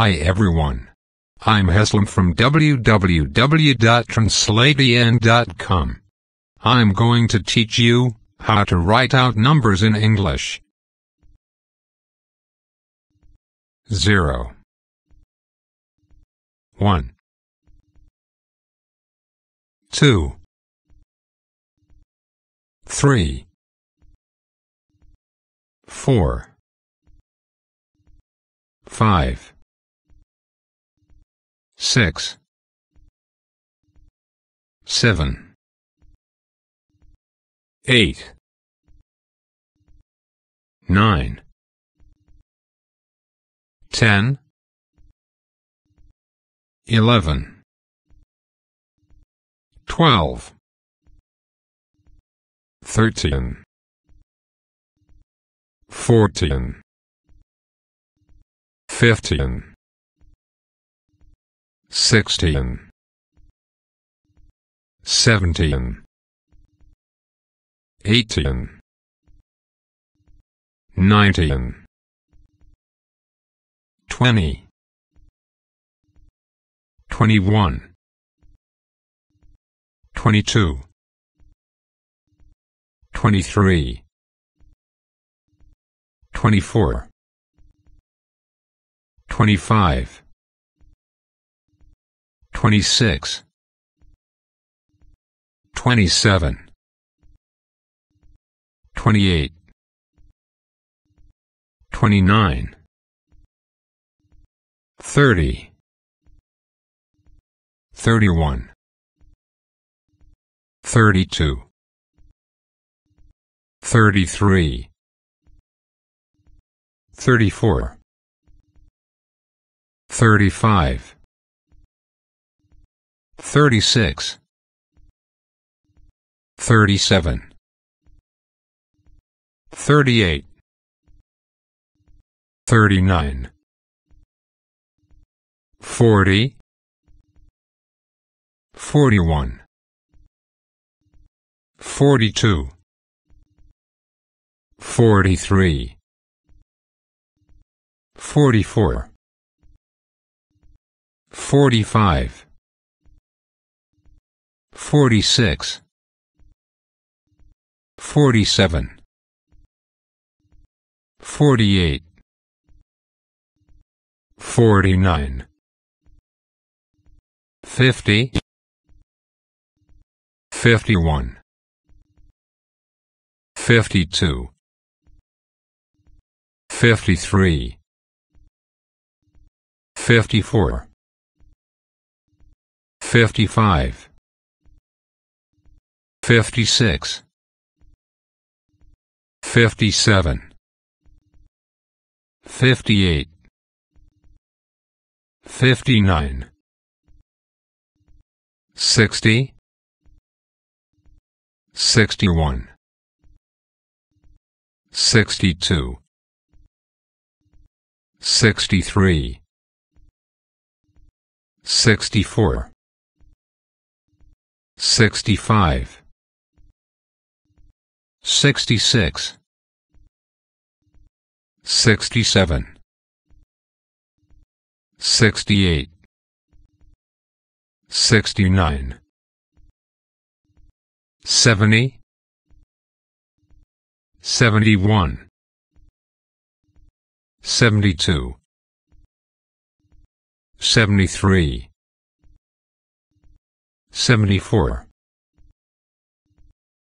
Hi everyone. I'm Heslam from www.translatean.com. I'm going to teach you how to write out numbers in English. 0 1 2 3 4 5 six, seven, eight, nine, ten, eleven, twelve, thirteen, fourteen, fifteen sixteen, seventeen, eighteen, nineteen, twenty, twenty-one, twenty-two, twenty-three, twenty-four, twenty-five. 26 27 28 29 30 31 32 33 34 35 36 37 38 39 40 41 42 43 44 45 46 47 48 49 50 51 52 53 54 55 56 57 58 59 60 61 62 63 64 65 66 67 68 69 70 71 72 73 74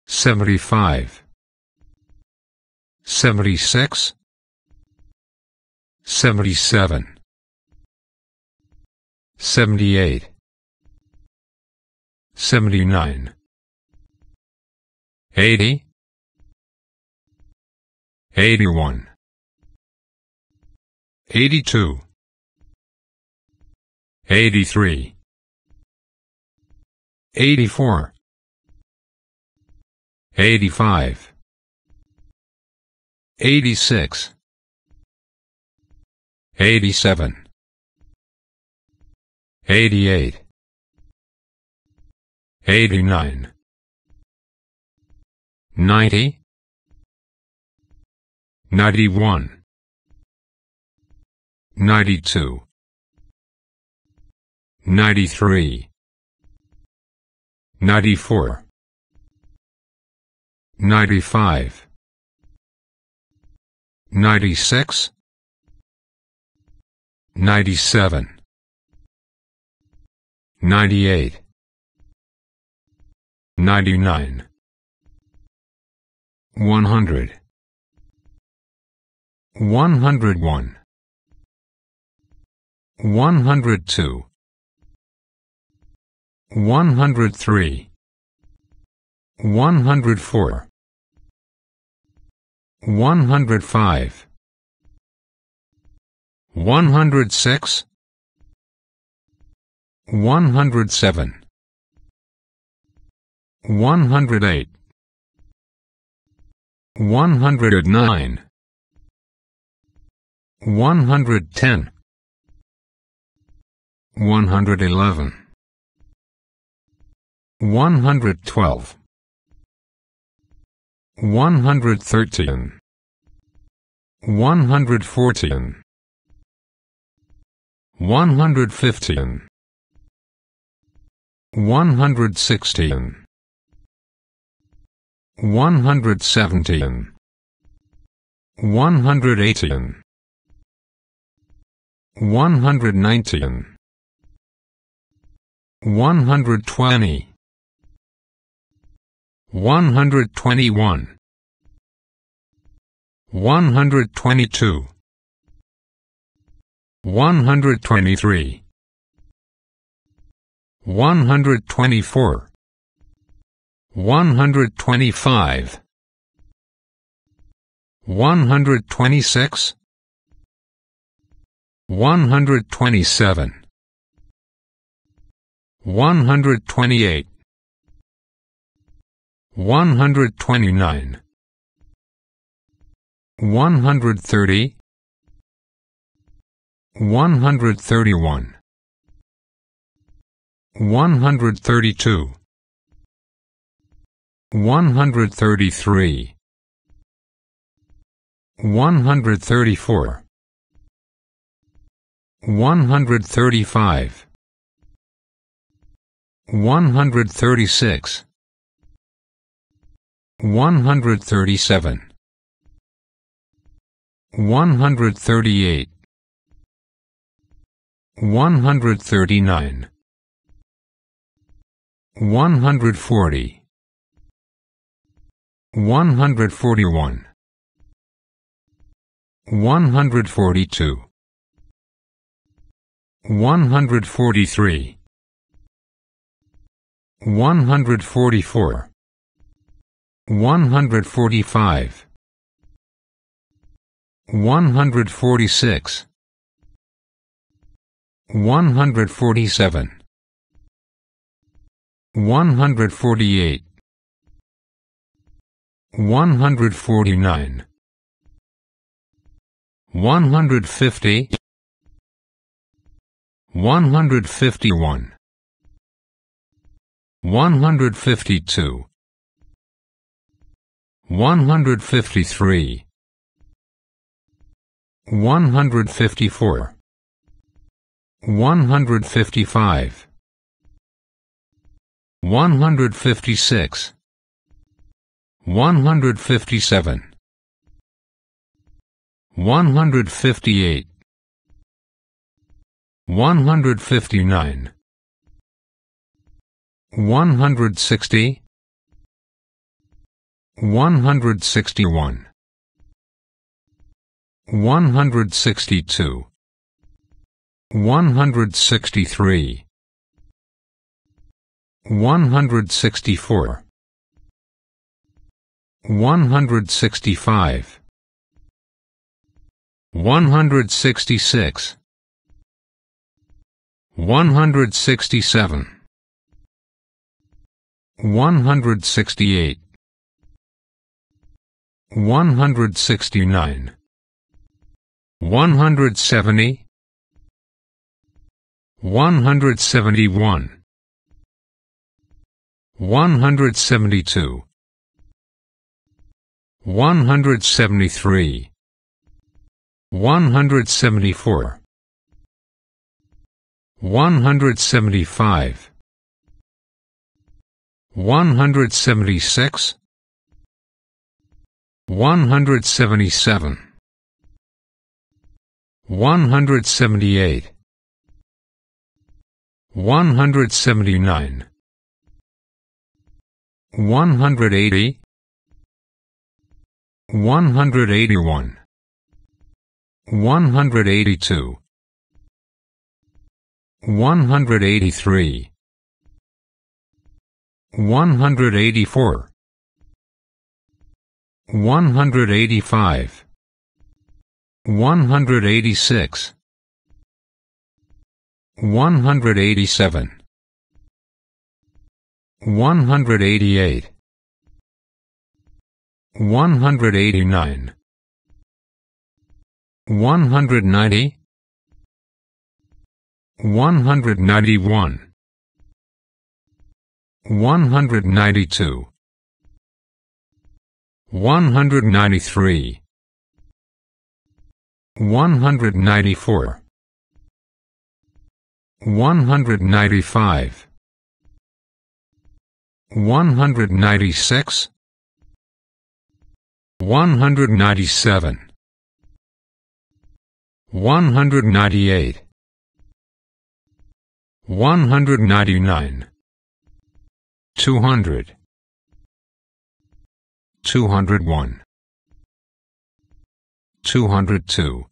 75 76 77 78 79 80 81 82 83 84 85 86 87 88 89 90 91 92 93 94 95 96 97 98 99 100 101 102 103 104 105 106 107 108 109 110 111 112 113 114 115 116 117 118 119 120 121 122 123 124 125 126 127 128 129 130 131 132 133 134 135 136 137 138 139 140 141 142 143 144 145 146 147 148 149 150 151 152 153 154 155 156 157 158 159 160 161 162 163 164 165 166 167 168 169 170 171 172 173 174 175 176 177 178 179 180 181 182 183 184 185 186 187 188 189 190 191 192 193 194 195 196 197 198 199 200 201 202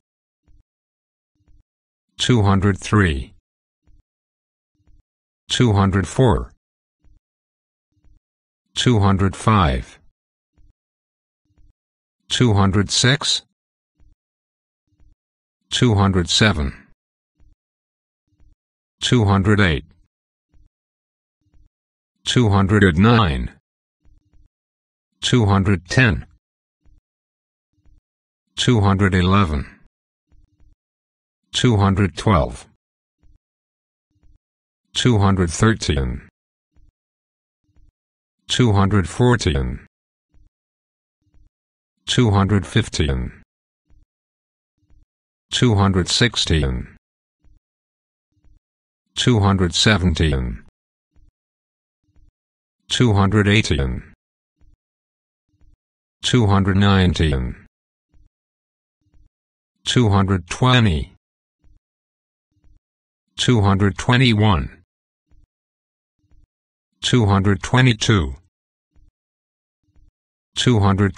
203 204 205 206 207 208 209 210 211 212 213 214 215 216 217 218 219 220 221 222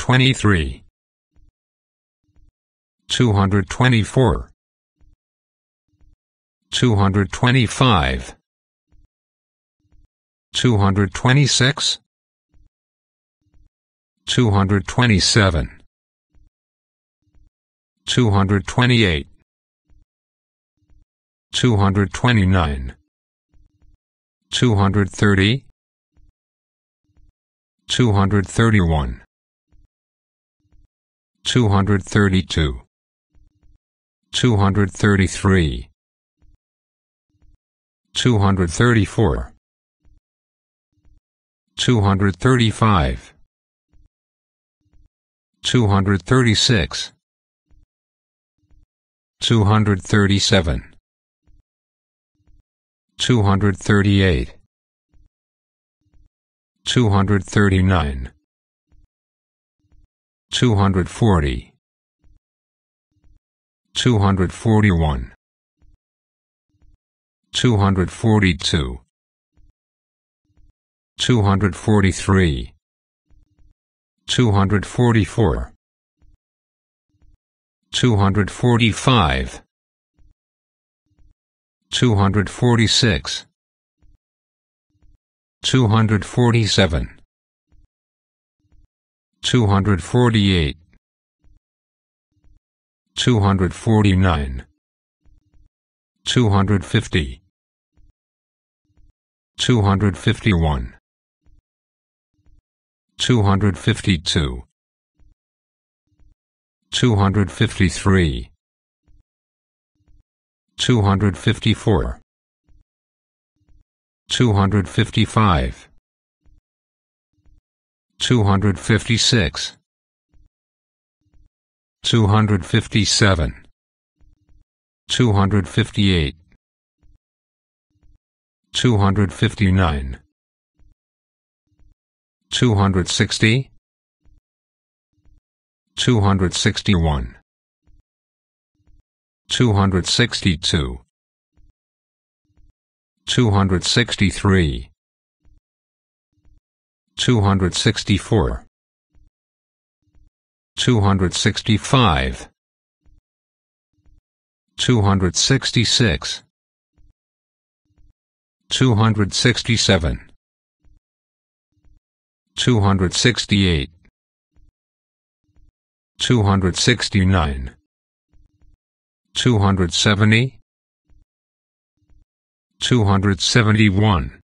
223 224 225 226 227 228 229 230 231 232 233 234 235 236 237 238 239 240 241 242 243 244 245 246 247 248 249 250 251 252 253 254 255 256 257 258 259 260 261 262 263 264 265 266 267 268 269 270 271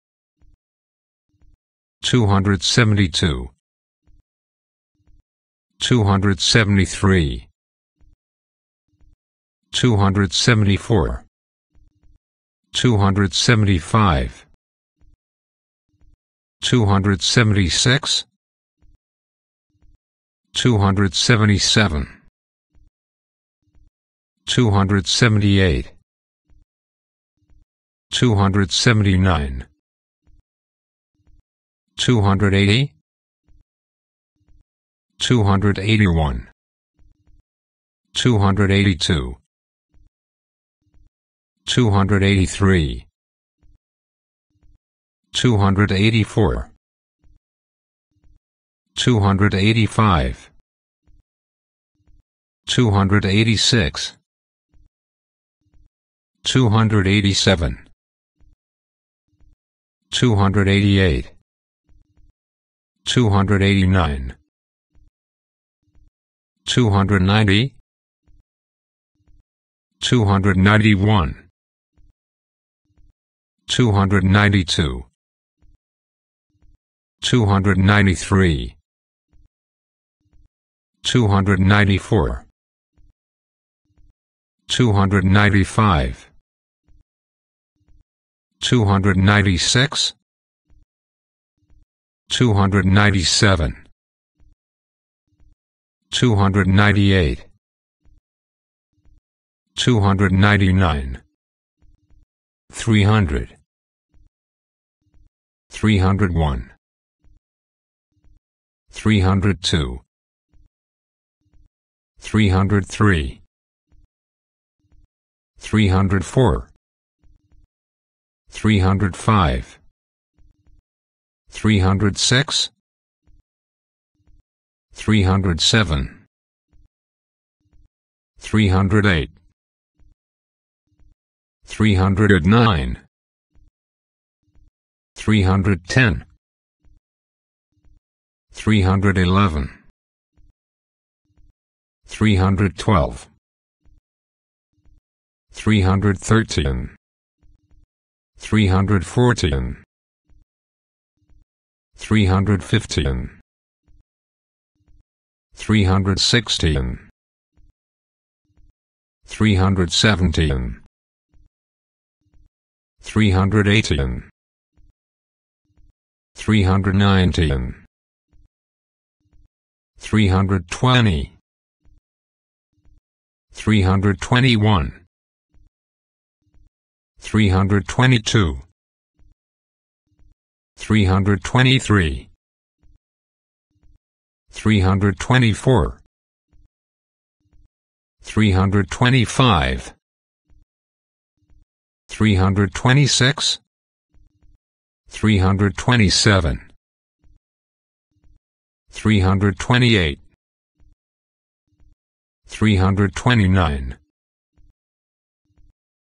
272 273 274 275 276 277 278 279 280 281 282 283 284 285 286 287 288 289 290 291 292 293 294 295 296 297 298 299 300 301 302 303 304 305 306 307 308 309 310 311 312 313 314 315 316 317 318 319 320 321 322 323 324 325 326 327 328 329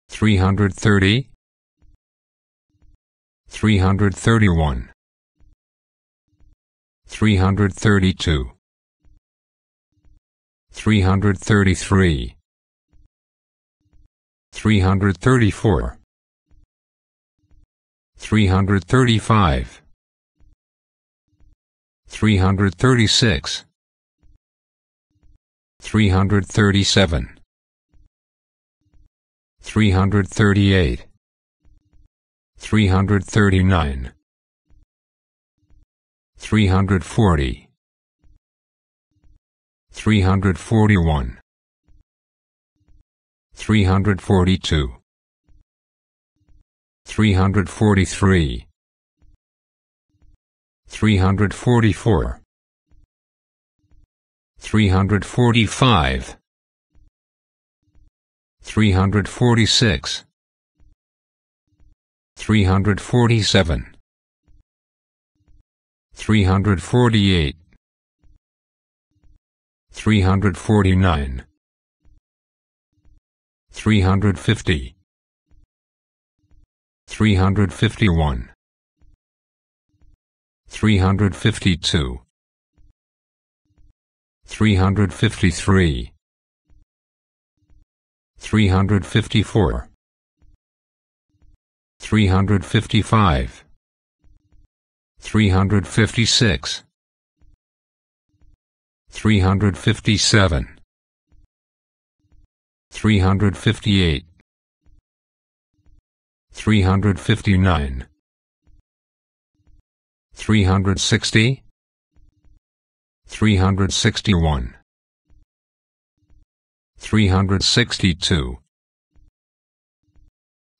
330 331 332 333 334 335 336 337 338 339 340 341 342 343 344 345 346 347 348 349 350 351 352 353 354 355 356 357 358 359 360 361 362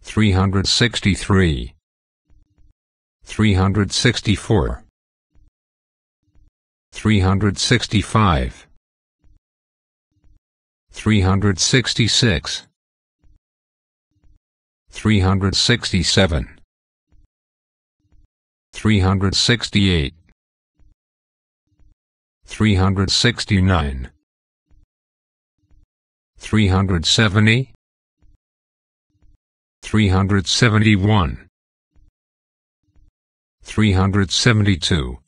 363 364 365 366 367 368 369 370 371 372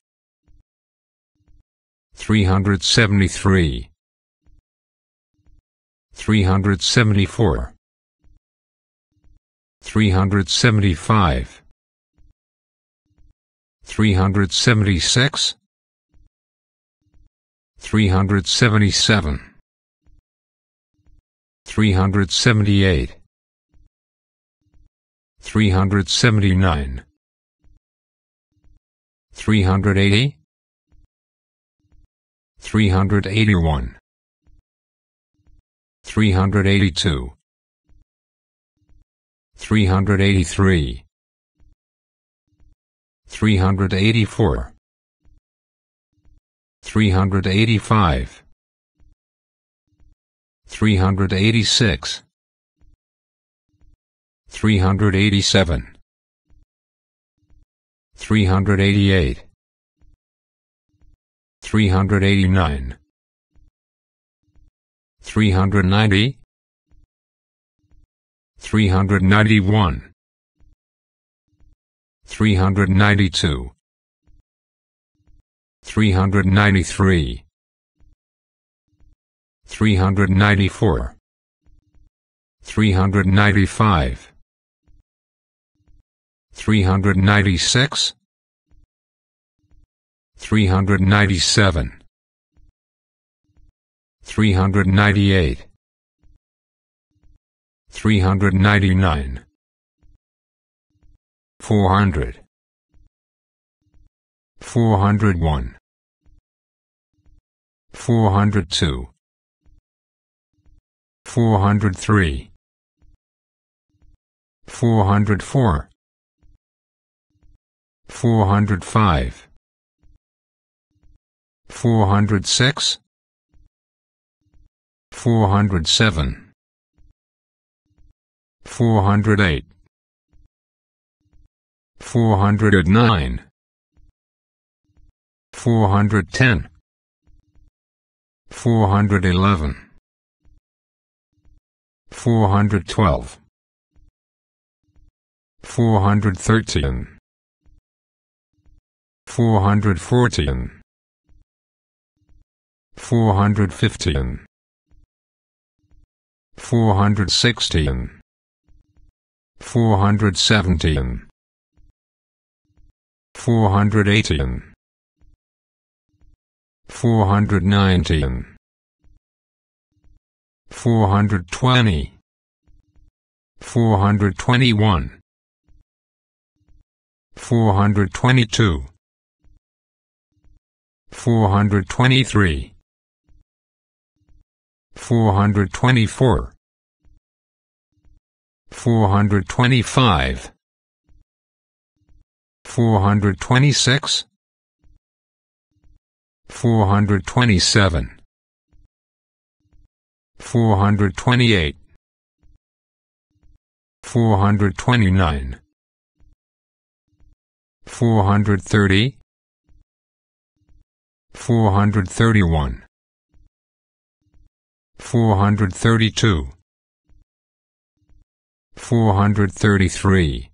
373 374 375 376 377 378 379 380 381 382 383 384 385 386 387 388 389 390 391 392 393 394 395 396 397 398 399 400 401 402 403 404 405 406 407 408 409 410 411 412 413 414 415 416 417 418 419 420 421 422 423 424 425 426 427 428 429 430 431 432 433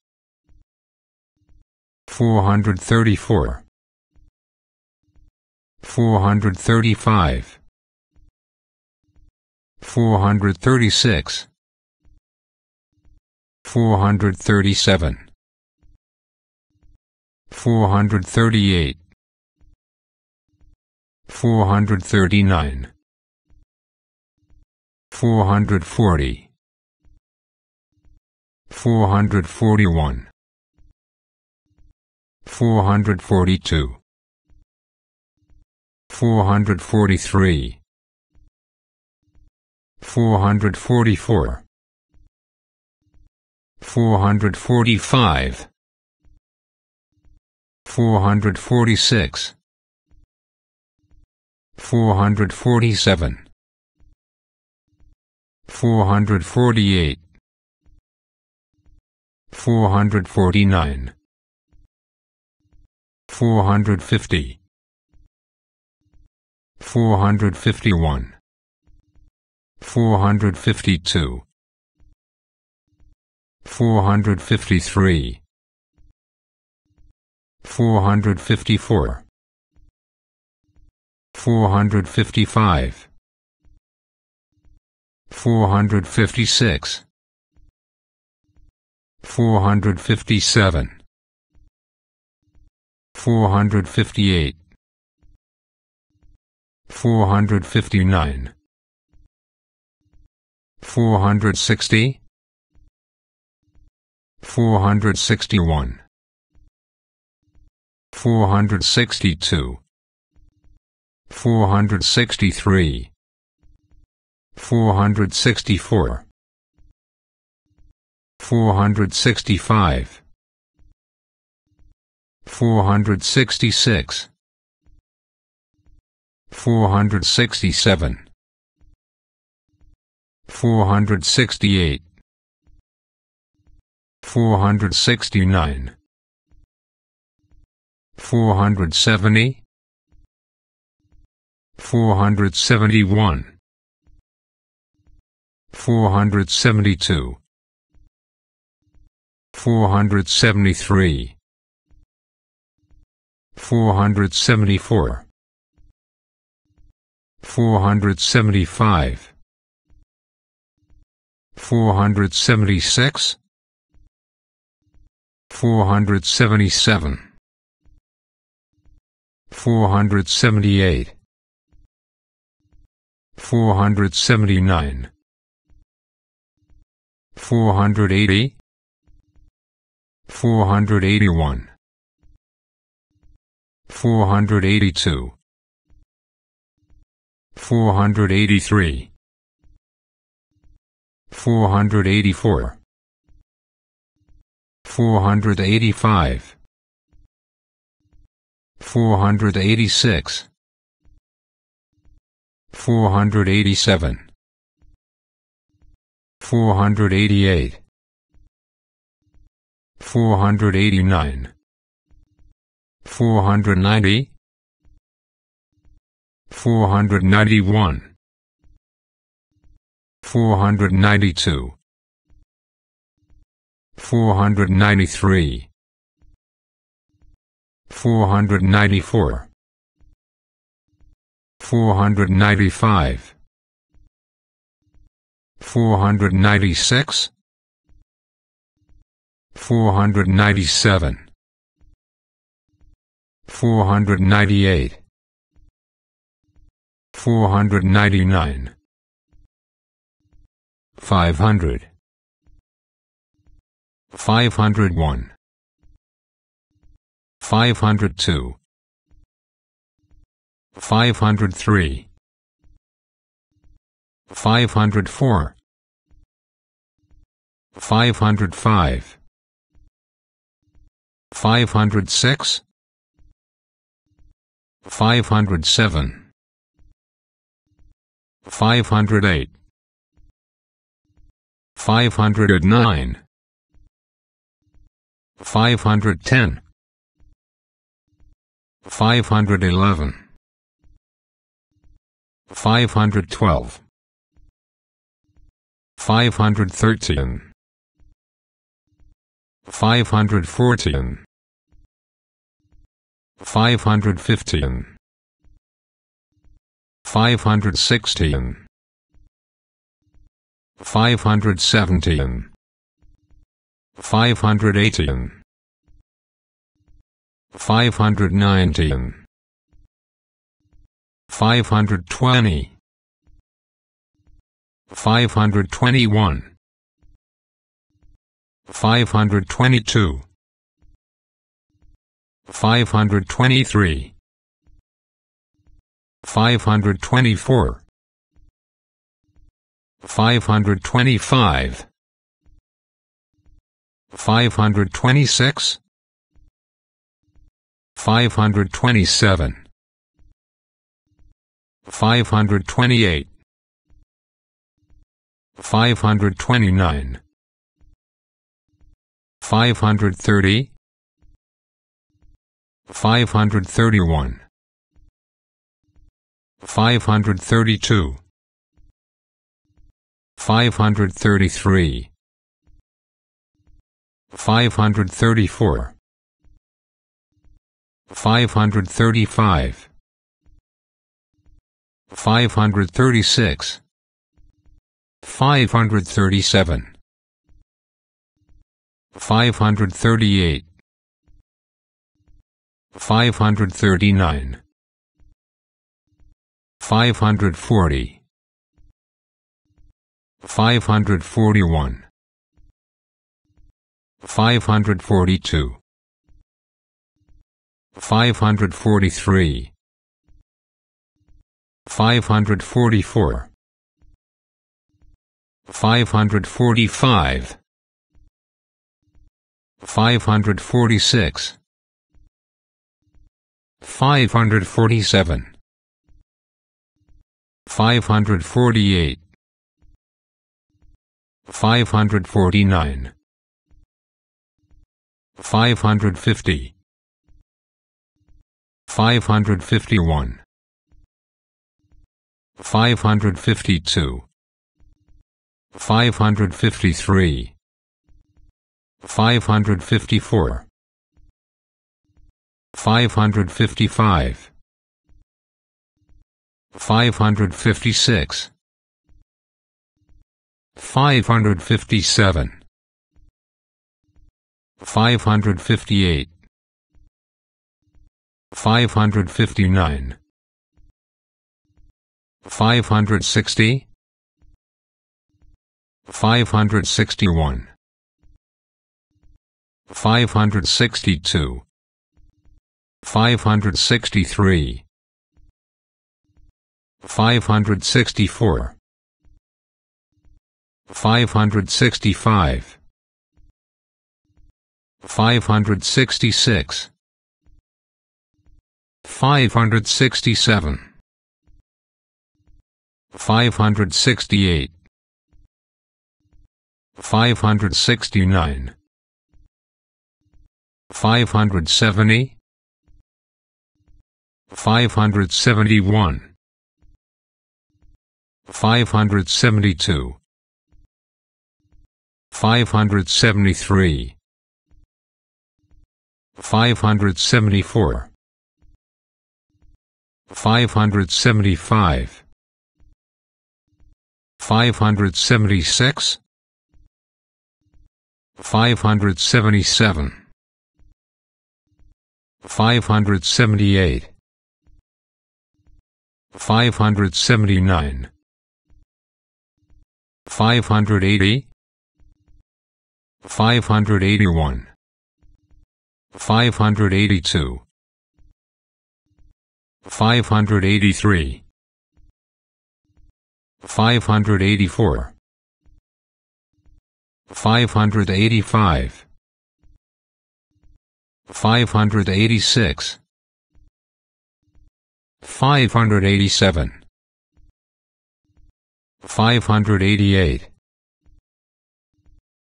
434 435 436 437 438 439 440 441 442 443 444 445 446 447 448 449 450 451 452 453 454 455 456 457 458 459 460 461 462 463 464 465 466 467 468 469 470 471 472 473 474 475 476 477 478 479 480 481 482 483 484 485 486 487 488 489 490 491 492 493 494 495 496 497 498 499 500 501 502 503 504 505 506 507 508 509 510 511 512 513 514 515 516 517 518 519 520 521 522 523 524 525 526 527 528 529 530 531 532 533 534 535 536 537 538 539 540 541 542 543 544 545 546 547 548 549 550 551 552 553 554 555 556 557 558 559 560 561 562 563 564 565 566 567 568 569 570 571 572 573 574 575 576 577 578 579 580 581 582 583 584 585 586 587 588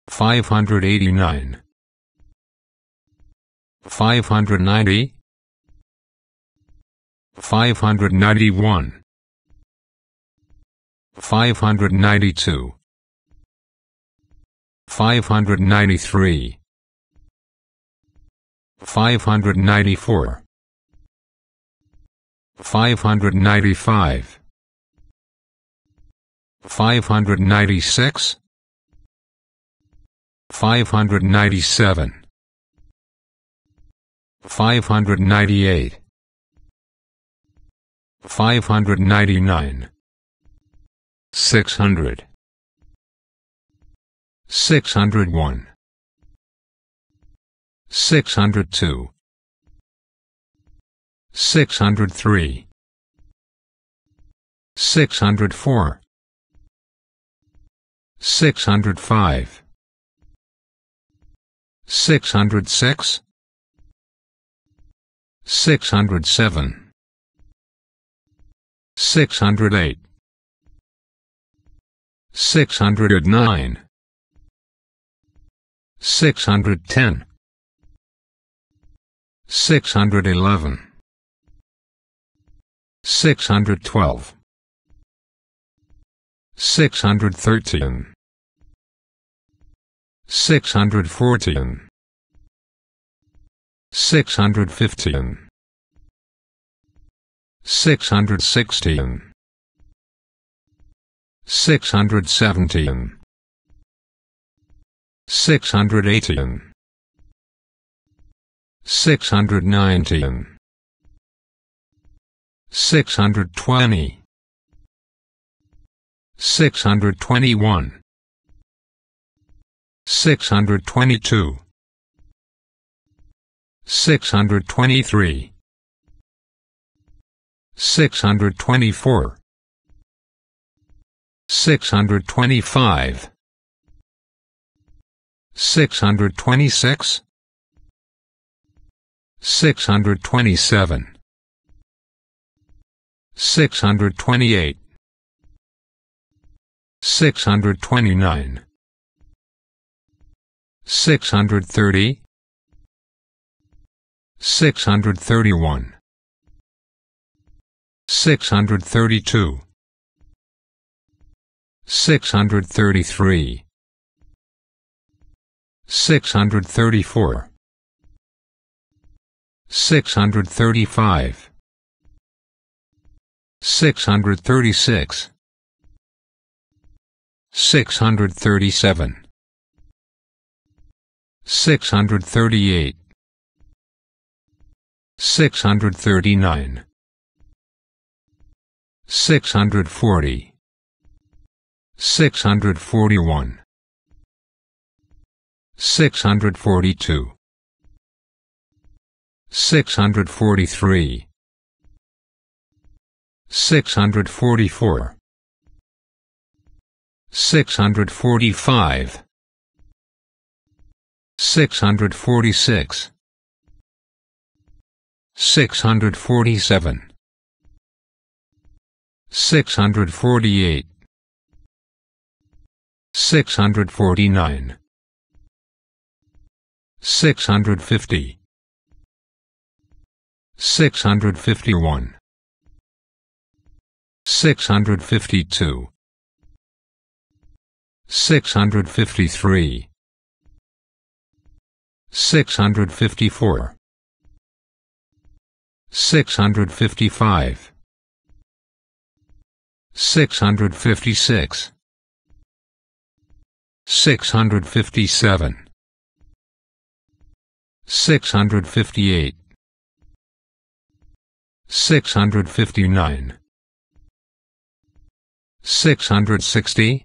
589 590 591 592 593 594 595 596 597 598 599 600 601 602 603 604 605 606 607 608 609 610 611 612 613 614 615 616 617 618 619 620 621 622 623 624 625 626 627 628 629 630 631 632 633 634 635 636 637 638 639 640 641 642 643 644 645 646 647 648 649 650 651 652 653 654 655 656 657 658 659 660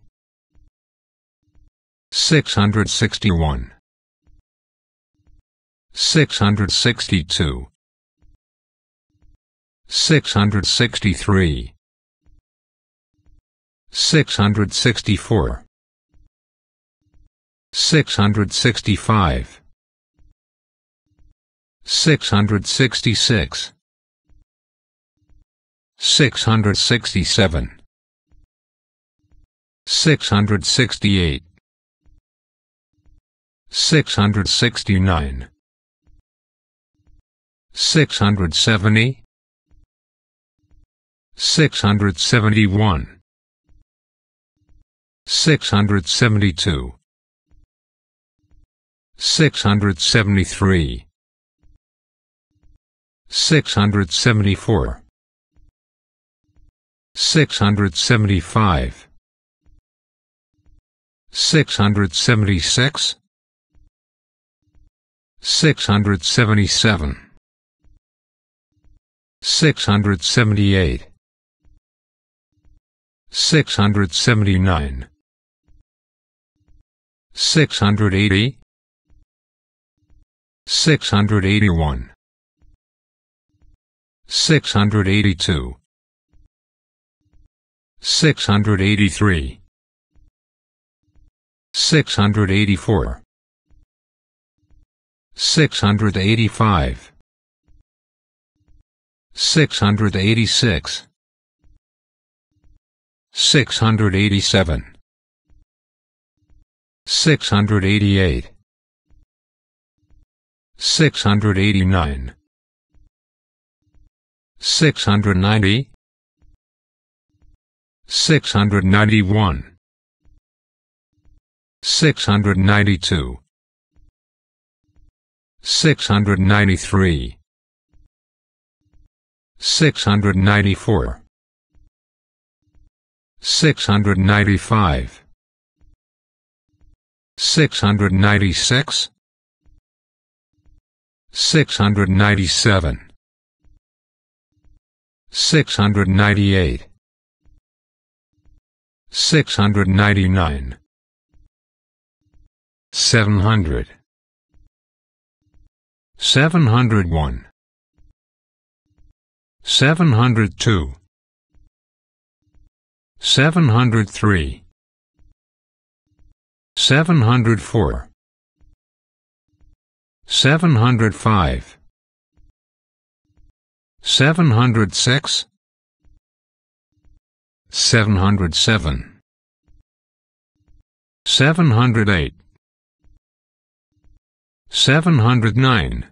661 662 663 664 665 666 667 668 669 670 671 672 673 674 675 676 677 678 679 680 681 682 683 684 685 686 687 688 689 690 691 692 693 694 695 696 697 698 699 seven hundred, seven hundred one, seven hundred two, seven hundred three, seven hundred four, seven hundred five, seven hundred six, seven hundred seven, seven hundred eight. 709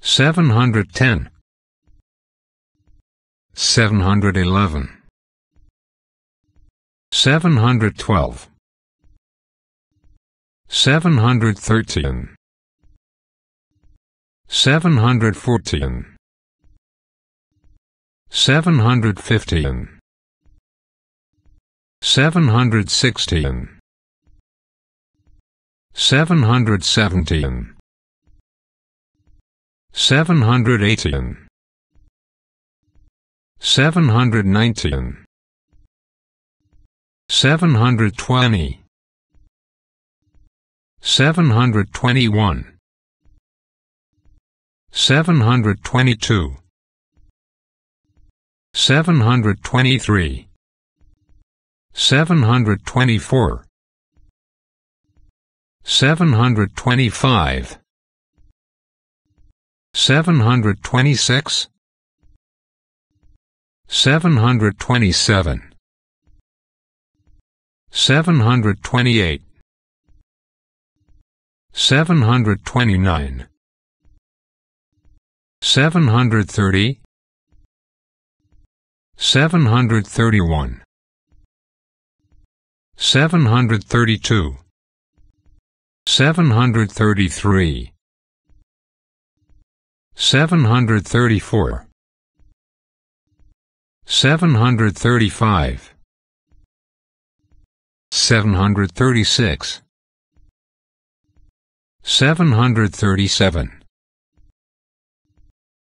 710 711 712 713 714 715 716 717 718 719 720 721 722 723 724 725 726 727 728 729 730 731 732 733 734 735 736 737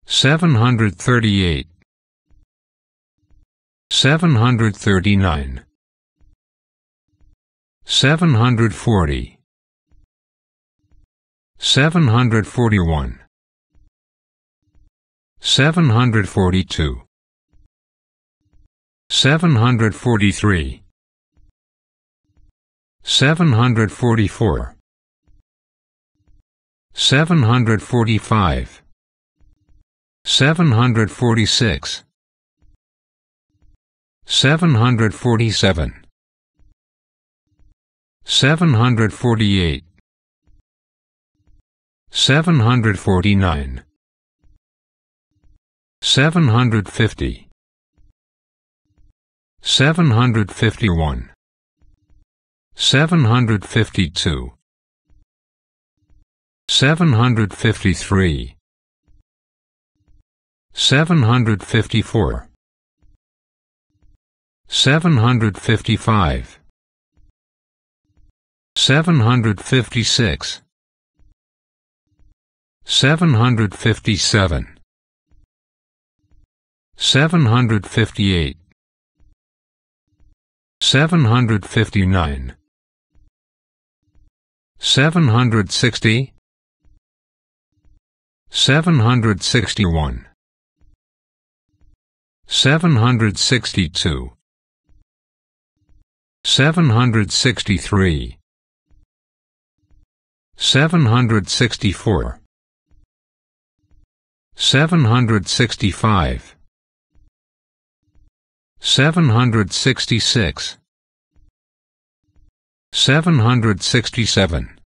738 739 740 741 742 743 744 745 746 747 748 749 750 751 752 753 754 755 756 757 758 759 760 761 762 763 764 765 766 767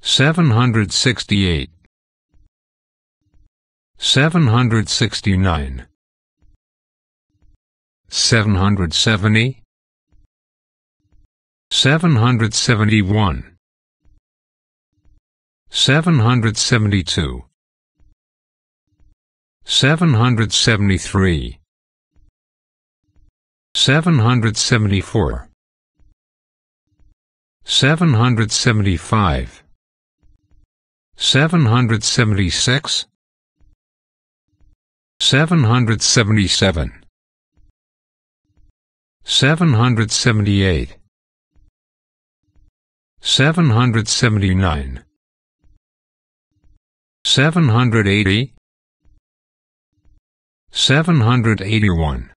768 769 770 771 772 773 774 775 776 777 778 779 780 781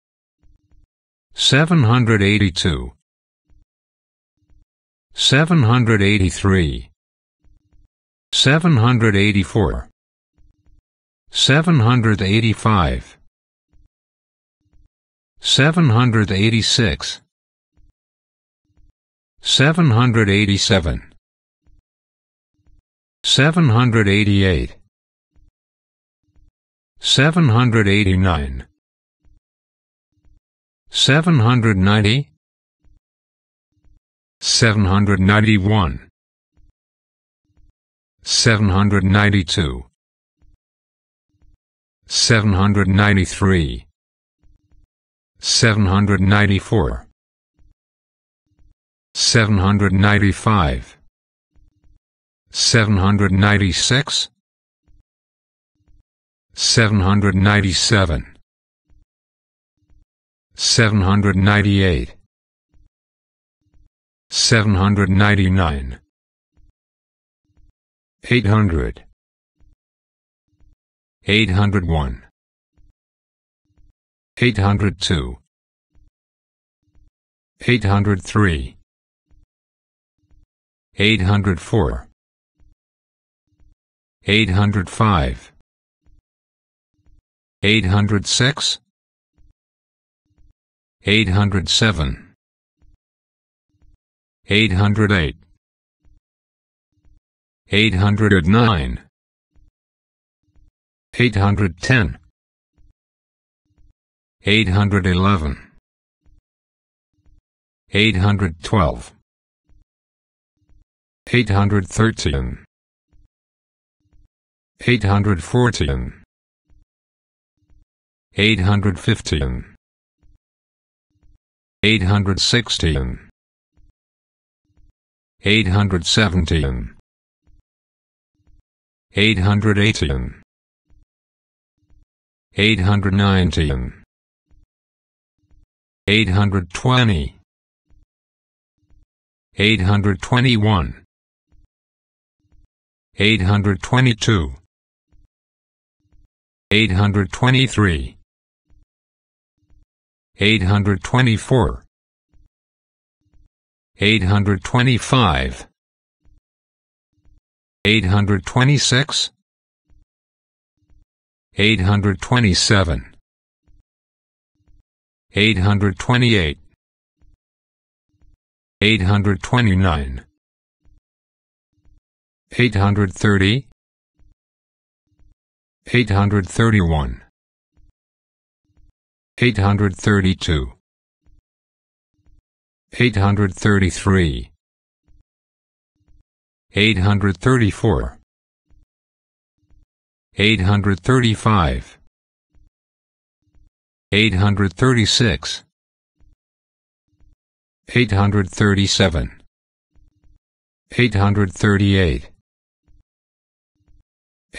782 783 784 785 786 787 788 789 790 791 792 793 794 795 796 797 798 799 800 801 802 803 804 805 806 807 808 809 810 811 812 813 814 815 816 817 818 819 820 821 822 823 824 825 826 827 828 829 830 831 832 833 834 835 836 837 838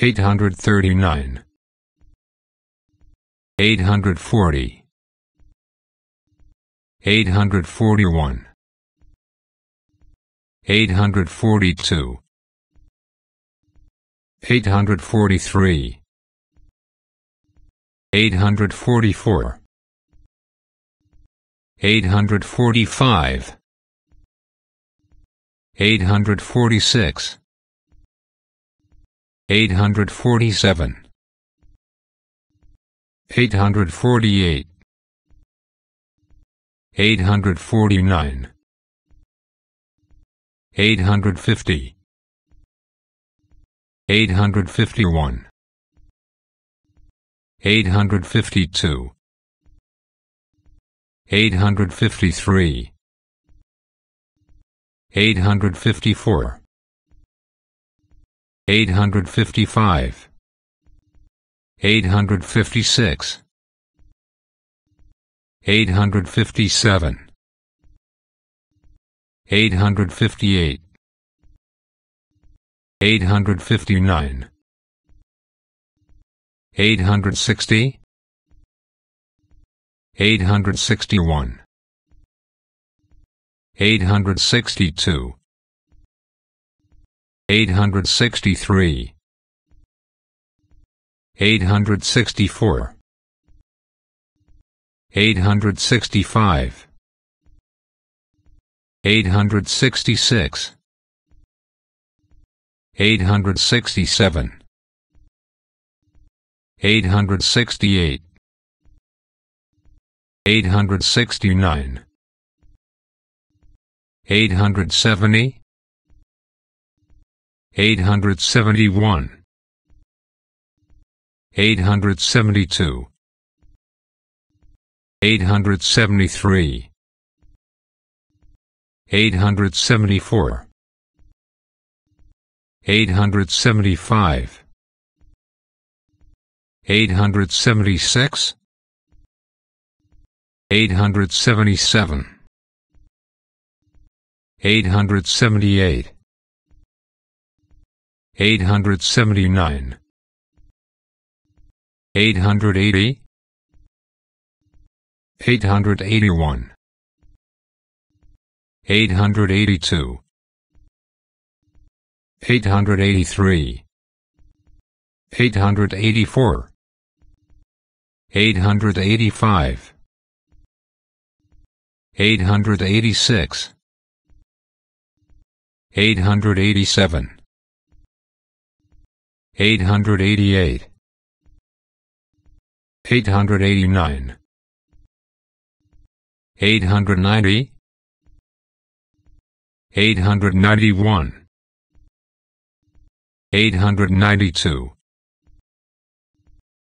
839 840 841 842 843 844 845 846 847 848 849 850 851 852 853 854 855 856 857 858 859 860 861 862 863 864 865 866 867 868 869 870 871 872 873 874 875 876 877 878 879 880 881 882 883 884 885 886 887 888 889 890 891 892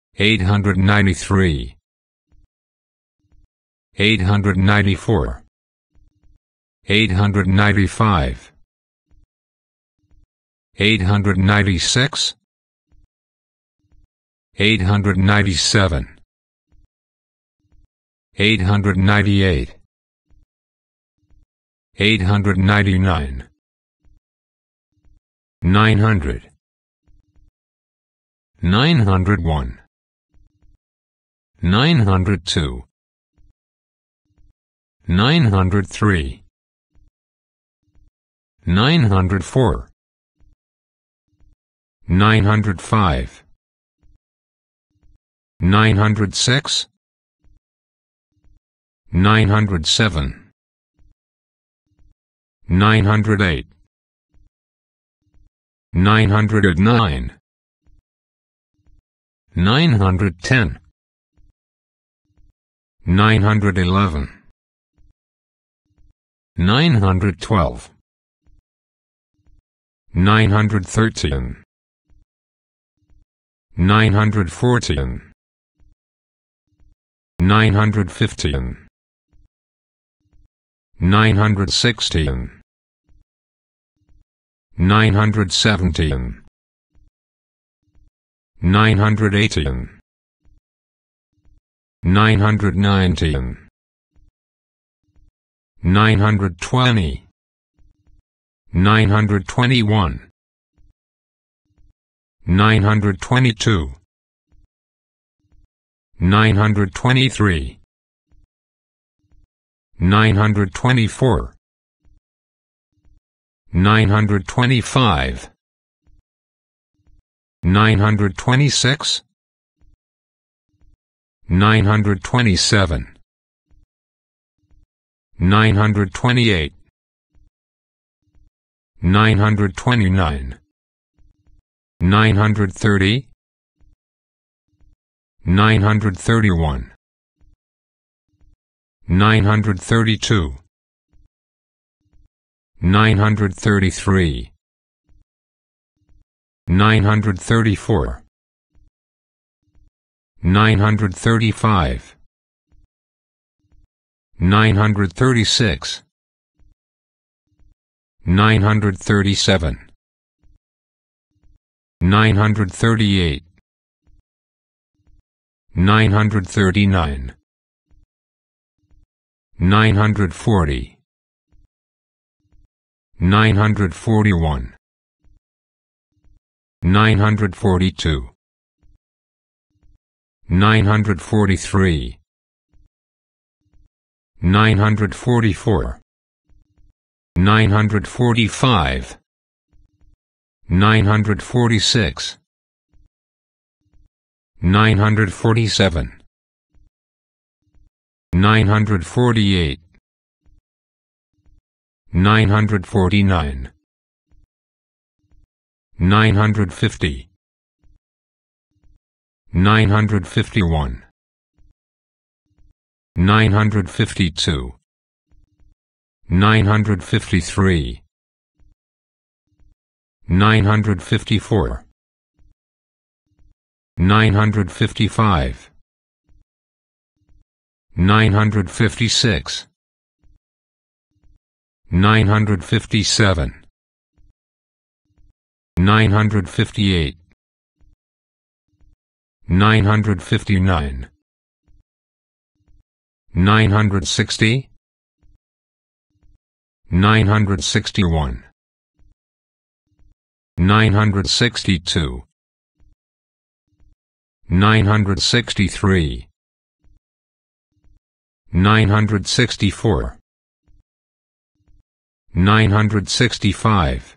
893 894 895 896 897 898 899 900 901 902 903 904 905 906 907 908 909 910 911 912 913 914 915 916 917 918 919 920 921 922 923 924 925 926 927 928 929 930 931 932 933 934 935 936 937 938 939 940 941 942 943 944 945 946 947 948 949 950 951 952 953 954 955 956 957 958 959 960 961 962 963 964 965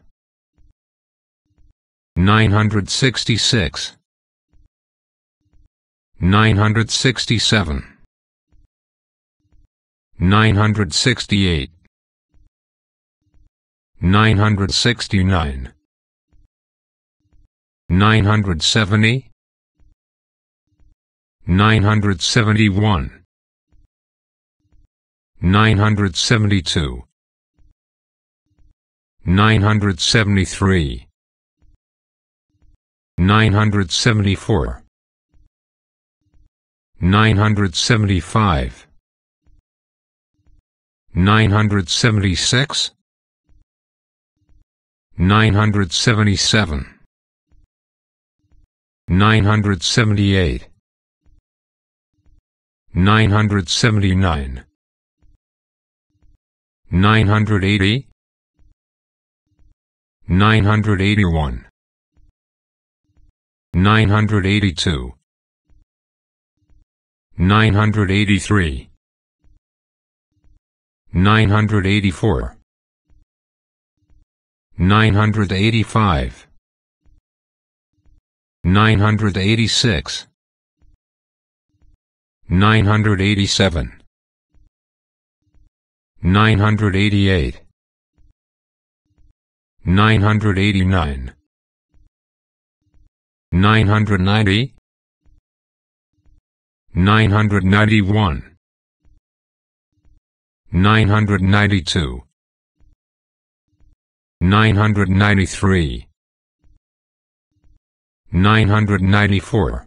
966 967 968 969 970 971 972 973 974 975 976 977 978 979 980 981 982 983 984 985 986 987 988 989 990 991 992 993 994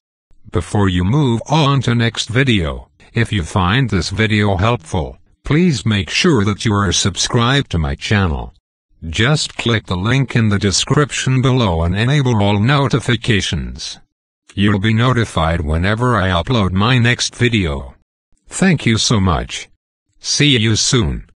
Before you move on to next video, if you find this video helpful, please make sure that you are subscribed to my channel. Just click the link in the description below and enable all notifications. You'll be notified whenever I upload my next video. Thank you so much. See you soon.